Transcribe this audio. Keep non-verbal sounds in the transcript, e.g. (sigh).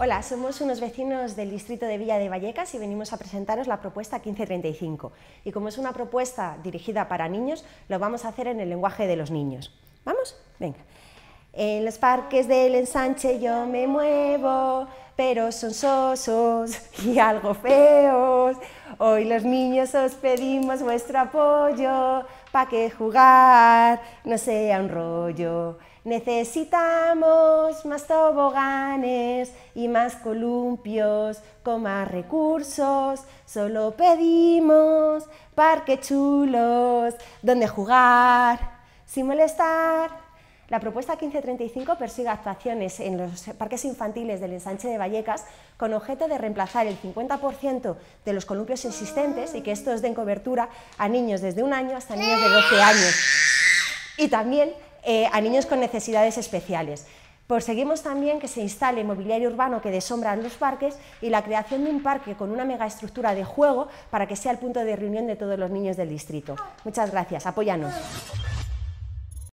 Hola, somos unos vecinos del distrito de Villa de Vallecas y venimos a presentaros la propuesta 1535. Y como es una propuesta dirigida para niños, lo vamos a hacer en el lenguaje de los niños. ¿Vamos? Venga. En los parques del ensanche yo me muevo, pero son sosos (laughs) y algo feos. Hoy los niños os pedimos vuestro apoyo, para que jugar no sea un rollo. Necesitamos más toboganes y más columpios con más recursos. Solo pedimos parques chulos donde jugar sin molestar. La propuesta 1535 persigue actuaciones en los parques infantiles del ensanche de Vallecas con objeto de reemplazar el 50% de los columpios existentes y que estos den cobertura a niños desde un año hasta niños de 12 años y también eh, a niños con necesidades especiales. Perseguimos también que se instale mobiliario urbano que desombra los parques y la creación de un parque con una megaestructura de juego para que sea el punto de reunión de todos los niños del distrito. Muchas gracias, apóyanos.